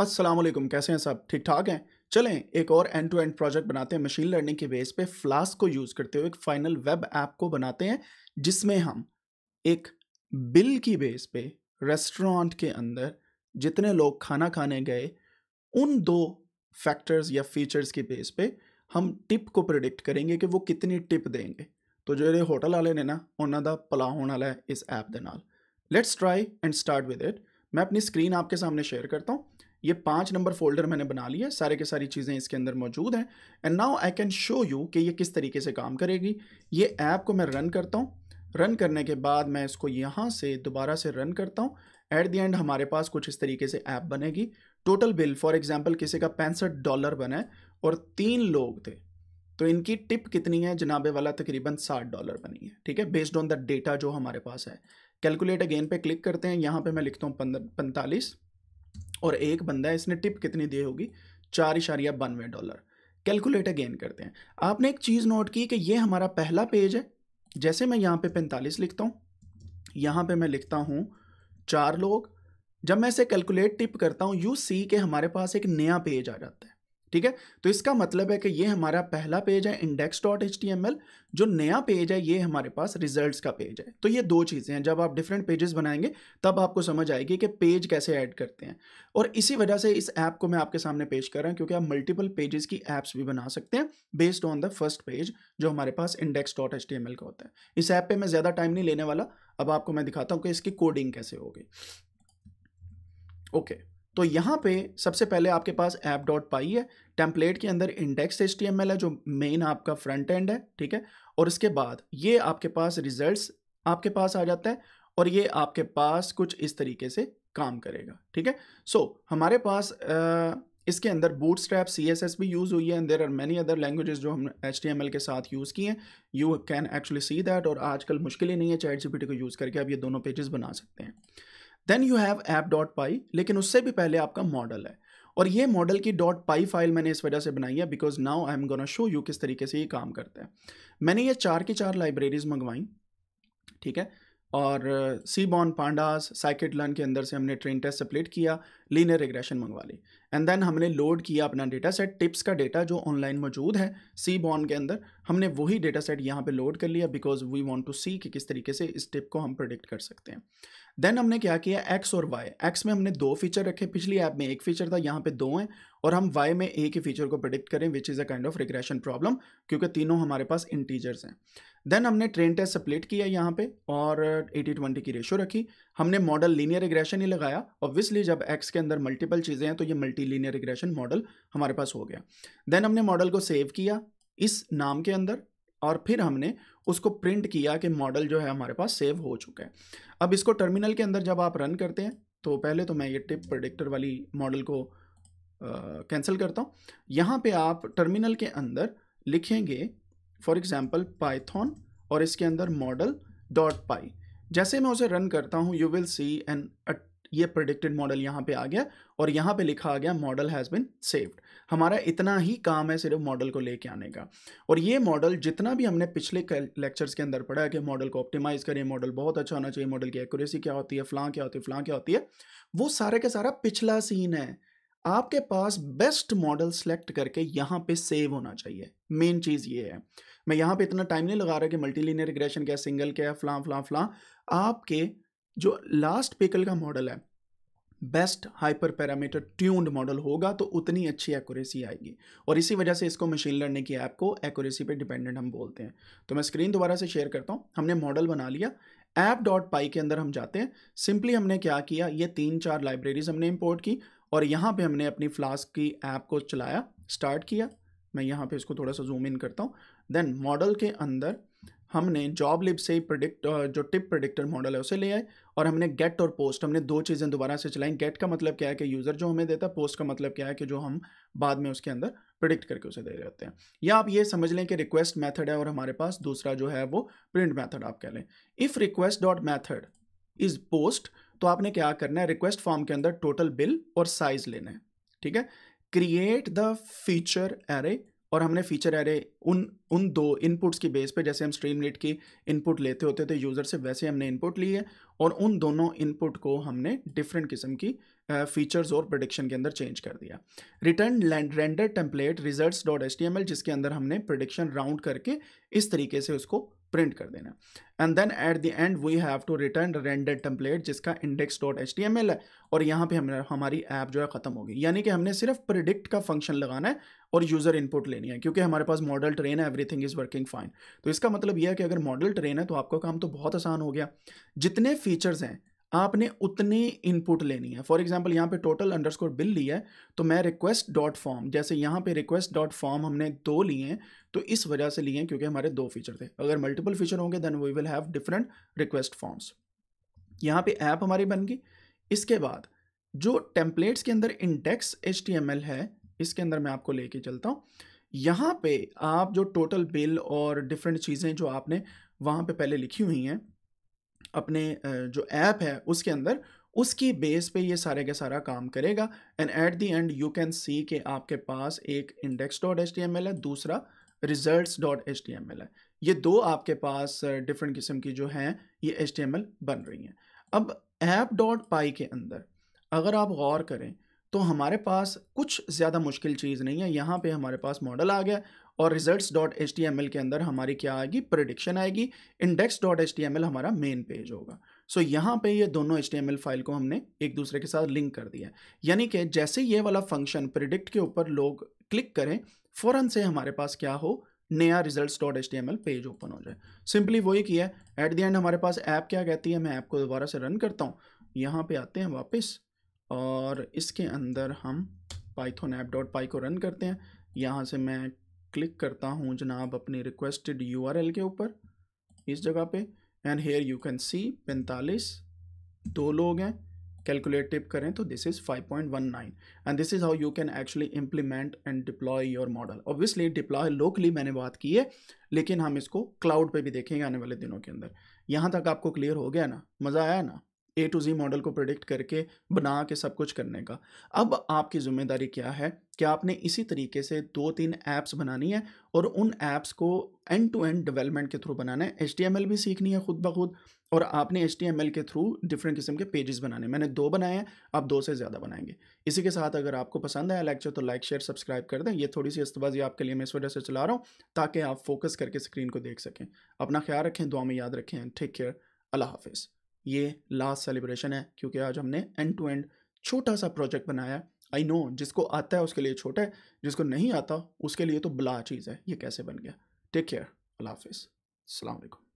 असलम कैसे हैं सब ठीक ठाक हैं चलें एक और एंड टू एंड प्रोजेक्ट बनाते हैं मशीन लर्निंग के बेस पे फ्लास्क को यूज़ करते हुए एक फाइनल वेब ऐप को बनाते हैं जिसमें हम एक बिल की बेस पे रेस्टोरेंट के अंदर जितने लोग खाना खाने गए उन दो फैक्टर्स या फीचर्स की बेस पे हम टिप को प्रिडिक्ट करेंगे कि वो कितनी टिप देंगे तो जो होटल वाले ने ना उन्हों का ਭਲਾ होने वाला है इस ऐप के नाल let's try and start with it मैं अपनी स्क्रीन आपके सामने शेयर करता हूँ ये पाँच नंबर फोल्डर मैंने बना लिया सारे के सारी चीज़ें इसके अंदर मौजूद हैं and now I can show you कि ये किस तरीके से काम करेगी ये ऐप को मैं रन करता हूँ रन करने के बाद मैं इसको यहाँ से दोबारा से रन करता हूँ एट दी एंड हमारे पास कुछ इस तरीके से ऐप बनेगी टोटल बिल फॉर एग्जाम्पल किसी का पैंसठ डॉलर बना है और तीन लोग थे तो इनकी टिप कितनी है जनाबे वाला तकरीबन साठ डॉलर बनी है ठीक है बेस्ड ऑन द डेटा जो हमारे पास है कैलकुलेट अगेन पे क्लिक करते हैं यहाँ पे मैं लिखता हूँ पंद पैंतालीस और एक बंदा है इसने टिप कितनी दी होगी चार इशारिया बानवे डॉलर कैलकुलेट अगेन करते हैं आपने एक चीज़ नोट की कि ये हमारा पहला पेज है जैसे मैं यहाँ पे पैंतालीस लिखता हूँ यहाँ पे मैं लिखता हूँ चार लोग जब मैं इसे कैलकुलेट टिप करता हूँ यू सी के हमारे पास एक नया पेज आ जाता है ठीक है तो इसका मतलब है कि ये हमारा पहला पेज है index dot H T M L जो नया पेज है ये हमारे पास रिजल्ट्स का पेज है तो ये दो चीज़ें हैं जब आप डिफरेंट पेजेस बनाएंगे तब आपको समझ आएगी कि पेज कैसे ऐड करते हैं और इसी वजह से इस ऐप को मैं आपके सामने पेश कर रहा हूँ क्योंकि आप मल्टीपल पेजेस की ऐप्स भी बना सकते हैं based on the first page जो हमारे पास index dot H T M L का होता है इस ऐप पर मैं ज़्यादा टाइम नहीं लेने वाला अब आपको मैं दिखाता हूँ कि इसकी कोडिंग कैसे होगी ओके okay. तो यहाँ पे सबसे पहले आपके पास ऐप डॉट पाई है टेम्पलेट के अंदर इंडेक्स एच है जो मेन आपका फ्रंट एंड है ठीक है और इसके बाद ये आपके पास रिजल्ट्स आपके पास आ जाता है और ये आपके पास कुछ इस तरीके से काम करेगा ठीक है सो हमारे पास आ, इसके अंदर bootstrap C S S भी यूज़ हुई है and there are many other languages जो हम एच टी एम एल के साथ यूज़ किए हैं you can actually see that और आजकल मुश्किल ही नहीं है चैट जी को यूज़ करके आप ये दोनों पेजेस बना सकते हैं then you have app dot py लेकिन उससे भी पहले आपका मॉडल है और ये मॉडल की डॉट पाई फाइल मैंने इस वजह से बनाई है because now I am gonna show you किस तरीके से ये काम करता है मैंने ये चार की चार लाइब्रेरीज मंगवाई ठीक है और सी बॉन पांडास साइकिट लर्न के अंदर से हमने ट्रेन टेस्ट सप्लेट किया लीनियर रिग्रेशन मंगवा ली एंड देन हमने लोड किया अपना डेटा सेट टिप्स का डेटा जो ऑनलाइन मौजूद है सी बॉन के अंदर हमने वही डेटा सेट यहाँ पर लोड कर लिया because we want to see कि किस तरीके से इस टिप को हम प्रोडिक्ट कर सकते हैं देन हमने क्या किया एक्स और वाई एक्स में हमने दो फीचर रखे पिछली ऐप में एक फीचर था यहाँ पे दो हैं और हम वाई में एक ही फीचर को प्रिडिक्ट करें which is a kind of regression problem क्योंकि तीनों हमारे पास इंटीजर्स हैं देन हमने ट्रेन टेस्ट सप्लेट किया यहाँ पे और एटी ट्वेंटी की रेशो रखी हमने मॉडल लीनियर रिग्रेशन ही लगाया ऑब्वियसली जब एक्स के अंदर मल्टीपल चीज़ें हैं तो ये मल्टी लीनियर रिग्रेशन मॉडल हमारे पास हो गया देन हमने मॉडल को सेव किया इस नाम के अंदर और फिर हमने उसको प्रिंट किया कि मॉडल जो है हमारे पास सेव हो चुका है अब इसको टर्मिनल के अंदर जब आप रन करते हैं तो पहले तो मैं ये टिप प्रोडिक्टर वाली मॉडल को कैंसिल करता हूँ यहाँ पे आप टर्मिनल के अंदर लिखेंगे फॉर एग्ज़ाम्पल पाइथन और इसके अंदर मॉडल डॉट पाई जैसे मैं उसे रन करता हूँ यू विल सी एन ये प्रडिक्टेड मॉडल यहाँ पे आ गया और यहाँ पे लिखा आ गया मॉडल हैज़ बिन सेव्ड हमारा इतना ही काम है सिर्फ मॉडल को लेके आने का और ये मॉडल जितना भी हमने पिछले लेक्चर्स के अंदर पढ़ा है कि मॉडल को ऑप्टिमाइज़ करें मॉडल बहुत अच्छा होना चाहिए मॉडल की एक्यूरेसी क्या होती है फ्लां क्या होती है फ्लां क्या होती है वो सारे का सारा पिछला सीन है आपके पास बेस्ट मॉडल सेलेक्ट करके यहाँ पे सेव होना चाहिए मेन चीज़ ये है मैं यहाँ पे इतना टाइम नहीं लगा रहा कि मल्टीलिनियर रिग्रेशन क्या सिंगल क्या है फ्लां फ्लां फ्लां आपके जो लास्ट पेकल का मॉडल है best hyperparameter tuned model होगा तो उतनी अच्छी एक्यूरेसी आएगी और इसी वजह से इसको मशीन लर्निंग की ऐप को एक्यूरेसी पे डिपेंडेंट हम बोलते हैं तो मैं स्क्रीन दोबारा से शेयर करता हूँ हमने मॉडल बना लिया ऐप डॉट पाई के अंदर हम जाते हैं सिंपली हमने क्या किया ये तीन चार लाइब्रेरीज हमने इम्पोर्ट की और यहाँ पर हमने अपनी फ्लास्क की ऐप को चलाया स्टार्ट किया मैं यहाँ पर इसको थोड़ा सा जूम इन करता हूँ देन मॉडल के अंदर हमने जॉब लिप से प्रोडिक्ट जो टिप प्रोडिक्टर मॉडल है उसे ले आए और हमने गेट और पोस्ट हमने दो चीज़ें दोबारा से चलाई गेट का मतलब क्या है कि यूज़र जो हमें देता है पोस्ट का मतलब क्या है कि जो हम बाद में उसके अंदर प्रिडिक्ट करके उसे दे रहे हैं या आप ये समझ लें कि रिक्वेस्ट मैथड है और हमारे पास दूसरा जो है वो प्रिंट मैथड आप कह लें if request dot method is post तो आपने क्या करना है रिक्वेस्ट फॉर्म के अंदर टोटल बिल और साइज लेना है ठीक है क्रिएट द फीचर एरे और हमने फीचर एरे उन उन दो इनपुट्स की बेस पे जैसे हम स्ट्रीम लीड की इनपुट लेते होते थे यूज़र से वैसे हमने इनपुट ली है और उन दोनों इनपुट को हमने डिफरेंट किस्म की फीचर्स और प्रोडिक्शन के अंदर चेंज कर दिया रिटर्न लैंड रेंडर टेम्पलेट रिजल्ट डॉट एस जिसके अंदर हमने प्रोडिक्शन राउंड करके इस तरीके से उसको प्रिंट कर देना and then at the end we have to return render template जिसका index dot H T M L है और यहाँ पे हमने हमारी ऐप जो है ख़त्म होगी यानी कि हमने सिर्फ प्रिडिक्ट का फंक्शन लगाना है और यूज़र इनपुट लेनी है क्योंकि हमारे पास मॉडल ट्रेन है एवरीथिंग इज़ वर्किंग फाइन तो इसका मतलब यह है कि अगर मॉडल ट्रेन है तो आपका काम तो बहुत आसान हो गया जितने फीचर्स हैं आपने उतनी इनपुट लेनी है फॉर एग्जाम्पल यहाँ पे टोटल स्कोर बिल लिया है तो मैं रिक्वेस्ट डॉट फॉर्म जैसे यहाँ पे रिक्वेस्ट डॉट फॉर्म हमने दो लिए हैं तो इस वजह से लिए हैं क्योंकि हमारे दो फीचर थे अगर मल्टीपल फीचर होंगे then we will have different request forms यहाँ पे ऐप हमारी बन गई इसके बाद जो टेम्पलेट्स के अंदर इंडेक्स एच है इसके अंदर मैं आपको लेके चलता हूँ यहाँ पे आप जो टोटल बिल और डिफरेंट चीज़ें जो आपने वहाँ पे पहले लिखी हुई हैं अपने जो ऐप है उसके अंदर उसकी बेस पे ये सारे का सारा काम करेगा and at the end you can see कि आपके पास एक index dot H D M L है दूसरा result dot H D M L है ये दो आपके पास डिफरेंट किस्म की जो हैं ये एच डी एम एल बन रही हैं अब ऐप डॉट पाई के अंदर अगर आप गौर करें तो हमारे पास कुछ ज़्यादा मुश्किल चीज़ नहीं है यहाँ पे हमारे पास मॉडल आ गया और result dot H T M L के अंदर हमारी क्या आएगी प्रडिक्शन आएगी index dot H T M L हमारा मेन पेज होगा सो so, यहाँ पे ये दोनों एच एम एल फाइल को हमने एक दूसरे के साथ लिंक कर दिया है यानी कि जैसे ये वाला फंक्शन प्रिडिक्ट के ऊपर लोग क्लिक करें फ़ौरन से हमारे पास क्या हो नया result dot H M L page open हो जाए सिंपली वही किया एट द एंड हमारे पास ऐप क्या कहती है मैं ऐप को दोबारा से रन करता हूँ यहाँ पे आते हैं वापस और इसके अंदर हम पाइथोन ऐप डॉट पाई को रन करते हैं यहाँ से मैं क्लिक करता हूँ जनाब अपने रिक्वेस्टेड एल के ऊपर इस जगह पे and here you can see पैंतालीस दो लोग हैं कैलकुलेटिव करें तो this is 5.19 and this is how you can actually implement and deploy your model obviously deploy locally मैंने बात की है लेकिन हम इसको क्लाउड पे भी देखेंगे आने वाले दिनों के अंदर यहाँ तक आपको क्लियर हो गया ना मज़ा आया ना ए टू जी मॉडल को प्रोडिक्ट करके बना के सब कुछ करने का अब आपकी जिम्मेदारी क्या है कि आपने इसी तरीके से दो तीन ऐप्स बनानी है और उन ऐप्स को एंड टू एंड डेवलपमेंट के थ्रू बनाना है एच एम एल भी सीखनी है खुद ब खुद और आपने एच एम एल के थ्रू डिफरेंट किस्म के पेजेस बनाने मैंने दो बनाए हैं आप दो से ज़्यादा बनाएंगे इसी के साथ अगर आपको पसंद आया लेक्चर तो लाइक शेयर सब्सक्राइब कर दें ये थोड़ी सी अस्तबाजी आपके लिए मैं इस वजह से चला रहा हूँ ताकि आप फोकस करके स्क्रीन को देख सकें अपना ख्याल रखें दुआ में याद रखें टेक केयर अल्लाह हाफिज़ ये लास्ट सेलिब्रेशन है क्योंकि आज हमने एंड टू एंड छोटा सा प्रोजेक्ट बनाया आई नो जिसको आता है उसके लिए छोटा है जिसको नहीं आता उसके लिए तो बला चीज़ है ये कैसे बन गया टेक केयर अल्लाह हाफिज़ अलैक्म